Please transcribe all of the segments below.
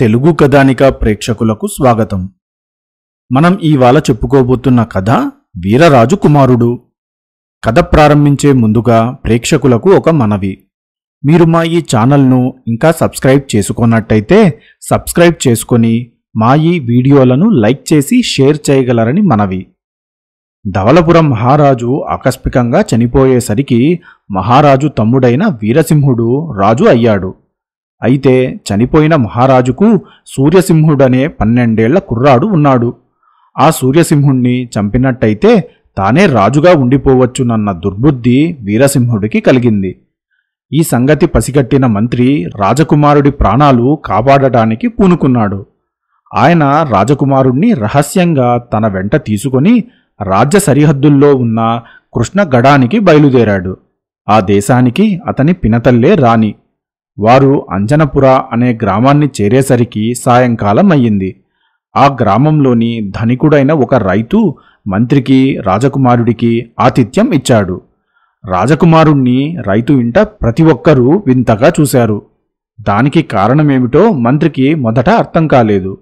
తెలుగు కథానిక ప్రేక్షకులకు స్వాగతం మనం ఇవాళ చెప్పుకోబోతున్న కథ వీరరాజు కుమారుడు కథ ప్రారంభించే ముందుగా ప్రేక్షకులకు ఒక మనవి మీరు మా ఈ ఛానల్ను ఇంకా సబ్స్క్రైబ్ చేసుకున్నట్టయితే సబ్స్క్రైబ్ చేసుకొని మా ఈ వీడియోలను లైక్ చేసి షేర్ చేయగలరని మనవి ధవలపురం మహారాజు ఆకస్మికంగా చనిపోయేసరికి మహారాజు తమ్ముడైన వీరసింహుడు రాజు అయ్యాడు అయితే చనిపోయిన మహారాజుకు సూర్యసింహుడనే పన్నెండేళ్ల కుర్రాడు ఉన్నాడు ఆ సూర్యసింహుణ్ణి చంపినట్టయితే తానే రాజుగా ఉండిపోవచ్చునన్న దుర్బుద్ధి వీరసింహుడికి కలిగింది ఈ సంగతి పసిగట్టిన మంత్రి రాజకుమారుడి ప్రాణాలు కాపాడటానికి పూనుకున్నాడు ఆయన రాజకుమారుణ్ణి రహస్యంగా తన వెంట తీసుకొని రాజ్య సరిహద్దుల్లో ఉన్న కృష్ణగడానికి బయలుదేరాడు ఆ దేశానికి అతని పినతల్లే రాణి వారు అంజనపుర అనే గ్రామాన్ని చేరేసరికి సాయంకాలం అయ్యింది ఆ గ్రామంలోని ధనికుడైన ఒక రైతు మంత్రికి రాజకుమారుడికి ఆతిథ్యం ఇచ్చాడు రాజకుమారుణ్ణి రైతు ఇంట ప్రతి ఒక్కరూ వింతగా చూశారు దానికి కారణమేమిటో మంత్రికి మొదట అర్థం కాలేదు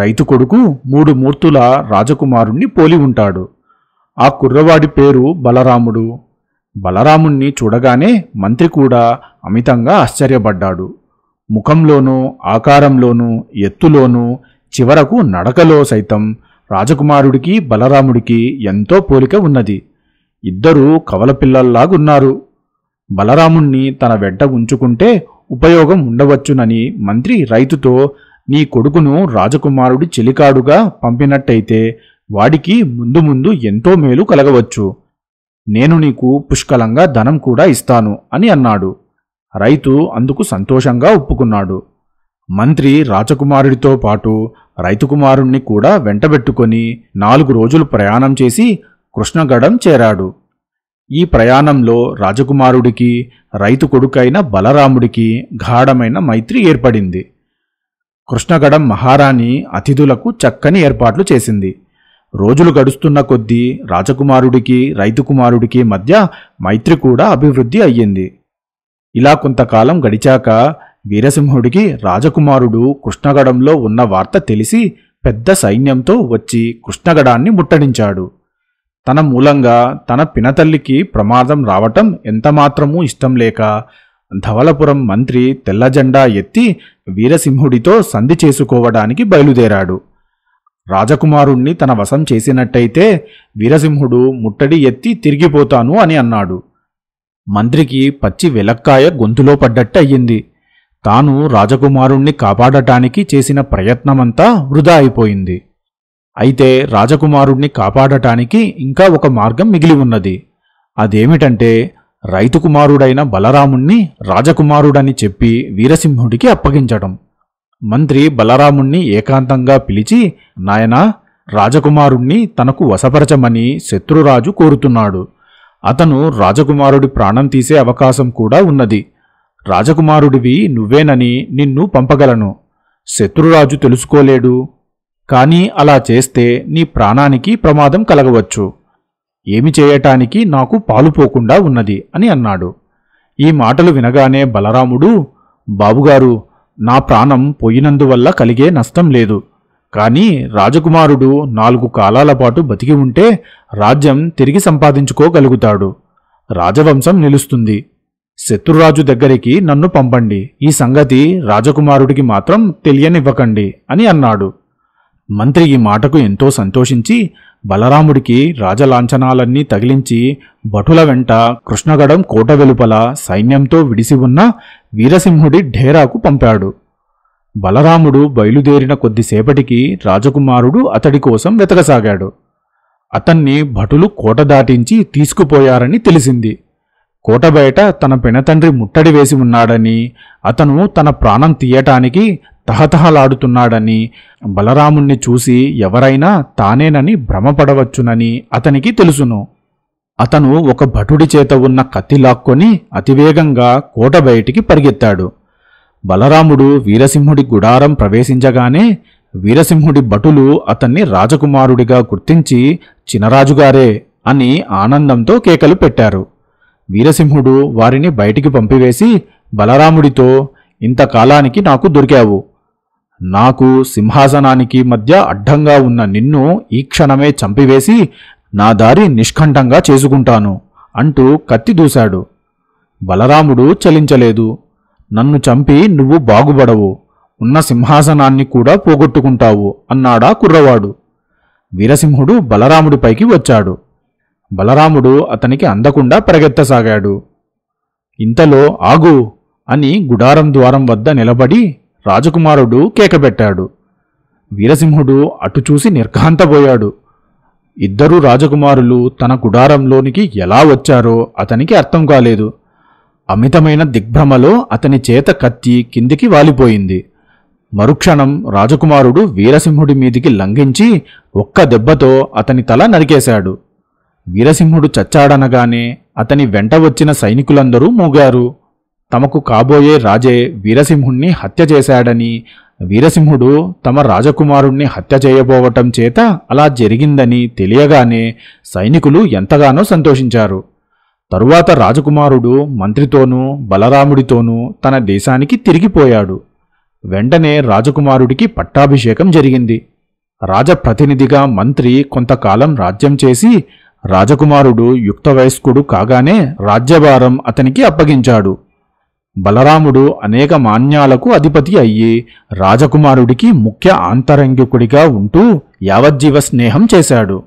రైతు కొడుకు మూడు మూర్తుల రాజకుమారుణ్ణి పోలి ఉంటాడు ఆ కుర్రవాడి పేరు బలరాముడు బలరాముణ్ణి చూడగానే మంత్రి కూడా అమితంగా ఆశ్చర్యపడ్డాడు ముఖంలోనూ ఆకారంలోనూ ఎత్తులోనూ చివరకు నడకలో సైతం రాజకుమారుడికి బలరాముడికి ఎంతో పోలిక ఉన్నది ఇద్దరూ కవలపిల్లల్లాగున్నారు బలరాముణ్ణి తన వెంట ఉంచుకుంటే ఉపయోగం ఉండవచ్చునని మంత్రి రైతుతో నీ కొడుకును రాజకుమారుడి చెలికాడుగా పంపినట్టయితే వాడికి ముందు ముందు ఎంతో మేలు కలగవచ్చు నేను నీకు పుష్కలంగా ధనం కూడా ఇస్తాను అని అన్నాడు రైతు అందుకు సంతోషంగా ఒప్పుకున్నాడు మంత్రి రాజకుమారుడితో పాటు రైతుకుమారుణ్ణి కూడా వెంటబెట్టుకొని నాలుగు రోజులు ప్రయాణం చేసి కృష్ణగడం చేరాడు ఈ ప్రయాణంలో రాజకుమారుడికి రైతు కొడుకైన బలరాముడికి గాఢమైన మైత్రి ఏర్పడింది కృష్ణగడం మహారాణి అతిథులకు చక్కని ఏర్పాట్లు చేసింది రోజులు గడుస్తున్న కొద్దీ రాజకుమారుడికి రైతుకుమారుడికి మధ్య మైత్రి కూడా అభివృద్ధి అయ్యింది ఇలా కొంతకాలం గడిచాక వీరసింహుడికి రాజకుమారుడు కృష్ణగడంలో ఉన్న వార్త తెలిసి పెద్ద సైన్యంతో వచ్చి కృష్ణగడాన్ని ముట్టడించాడు తన మూలంగా తన పినతల్లికి ప్రమాదం రావటం ఎంతమాత్రమూ ఇష్టం లేక ధవలపురం మంత్రి తెల్లజెండా ఎత్తి వీరసింహుడితో సంధి చేసుకోవడానికి బయలుదేరాడు రాజకుమారుణ్ణి తన వశం చేసినట్టయితే వీరసింహుడు ముట్టడి ఎత్తి తిరిగిపోతాను అని అన్నాడు మంత్రికి పచ్చి వెలక్కాయ గొంతులో పడ్డట్టు అయ్యింది తాను రాజకుమారుణ్ణి కాపాడటానికి చేసిన ప్రయత్నమంతా వృధా అయిపోయింది అయితే రాజకుమారుణ్ణి కాపాడటానికి ఇంకా ఒక మార్గం మిగిలి ఉన్నది అదేమిటంటే రైతుకుమారుడైన బలరాముణ్ణి రాజకుమారుడని చెప్పి వీరసింహుడికి అప్పగించటం మంత్రి బలరాముణ్ణి ఏకాంతంగా పిలిచి నాయనా రాజకుమారుణ్ణి తనకు వశపరచమని శత్రురాజు కోరుతున్నాడు అతను రాజకుమారుడి ప్రాణం తీసే అవకాశం కూడా ఉన్నది రాజకుమారుడివి నువ్వేనని నిన్ను పంపగలను శత్రురాజు తెలుసుకోలేడు కానీ అలా చేస్తే నీ ప్రాణానికి ప్రమాదం కలగవచ్చు ఏమి చేయటానికి నాకు పాలుపోకుండా ఉన్నది అని అన్నాడు ఈ మాటలు వినగానే బలరాముడు బాబుగారు నా ప్రాణం పోయినందువల్ల కలిగే నష్టం లేదు కానీ రాజకుమారుడు నాలుగు కాలాల పాటు బతికి ఉంటే రాజ్యం తిరిగి సంపాదించుకోగలుగుతాడు రాజవంశం నిలుస్తుంది శత్రురాజు దగ్గరికి నన్ను పంపండి ఈ సంగతి రాజకుమారుడికి మాత్రం తెలియనివ్వకండి అని అన్నాడు మంత్రి ఈ మాటకు ఎంతో సంతోషించి బలరాముడికి రాజలాంఛనాలన్నీ తగిలించి భటుల వెంట కృష్ణగడం కోట వెలుపల సైన్యంతో విడిసి ఉన్న వీరసింహుడి ఢేరాకు పంపాడు బలరాముడు బయలుదేరిన కొద్దిసేపటికి రాజకుమారుడు అతడి కోసం వెతకసాగాడు అతన్ని భటులు కోట దాటించి తీసుకుపోయారని తెలిసింది కోట బయట తన పెనతండ్రి ముట్టడి వేసి ఉన్నాడని అతను తన ప్రాణం తీయటానికి తహతహలాడుతున్నాడని బలరాముణ్ణి చూసి ఎవరైనా తానేనని భ్రమపడవచ్చునని అతనికి తెలుసును అతను ఒక భటుడి చేత ఉన్న కత్తి లాక్కొని అతివేగంగా కోట బయటికి పరిగెత్తాడు బలరాముడు వీరసింహుడి గుడారం ప్రవేశించగానే వీరసింహుడి భటులు అతన్ని రాజకుమారుడిగా గుర్తించి చినరాజుగారే అని ఆనందంతో కేకలు పెట్టారు వీరసింహుడు వారిని బయటికి పంపివేసి బలరాముడితో ఇంతకాలానికి నాకు దొరికావు నాకు సింహాసనానికి మధ్య అడ్డంగా ఉన్న నిన్ను ఈ క్షణమే చంపివేసి నా దారి నిష్కంఠంగా చేసుకుంటాను అంటూ కత్తి దూశాడు బలరాముడు చలించలేదు నన్ను చంపి నువ్వు బాగుపడవు ఉన్న సింహాసనాన్ని కూడా పోగొట్టుకుంటావు అన్నాడా కుర్రవాడు వీరసింహుడు బలరాముడిపైకి వచ్చాడు బలరాముడు అతనికి అందకుండా పరిగెత్తసాగాడు ఇంతలో ఆగు అని గుడారం ద్వారం వద్ద నిలబడి రాజకుమారుడు కేకబెట్టాడు వీరసింహుడు అటుచూసి నిర్ఘాంతపోయాడు ఇద్దరు రాజకుమారులు తన గుడారంలోనికి ఎలా వచ్చారో అతనికి అర్థం కాలేదు అమితమైన దిగ్భ్రమలో అతని చేత కత్తి కిందికి వాలిపోయింది మరుక్షణం రాజకుమారుడు వీరసింహుడి మీదికి లంఘించి ఒక్క దెబ్బతో అతని తల నరికేశాడు వీరసింహుడు చచ్చాడనగానే అతని వెంట వచ్చిన సైనికులందరూ మూగారు తమకు కాబోయే రాజే వీరసింహుణ్ణి హత్య చేశాడని వీరసింహుడు తమ రాజకుమారుణ్ణి హత్య చేయబోవటం చేత అలా జరిగిందని తెలియగానే సైనికులు ఎంతగానో సంతోషించారు తరువాత రాజకుమారుడు మంత్రితోనూ బలరాముడితోనూ తన దేశానికి తిరిగిపోయాడు వెంటనే రాజకుమారుడికి పట్టాభిషేకం జరిగింది రాజప్రతినిధిగా మంత్రి కొంతకాలం రాజ్యం చేసి రాజకుమారుడు యుక్తవయస్కుడు కాగానే రాజ్యభారం అతనికి అప్పగించాడు బలరాముడు అనేక మాన్యాలకు అధిపతి అయ్యి రాజకుమారుడికి ముఖ్య ఆంతరంగికుడిగా ఉంటూ యావజ్జీవ స్నేహం చేశాడు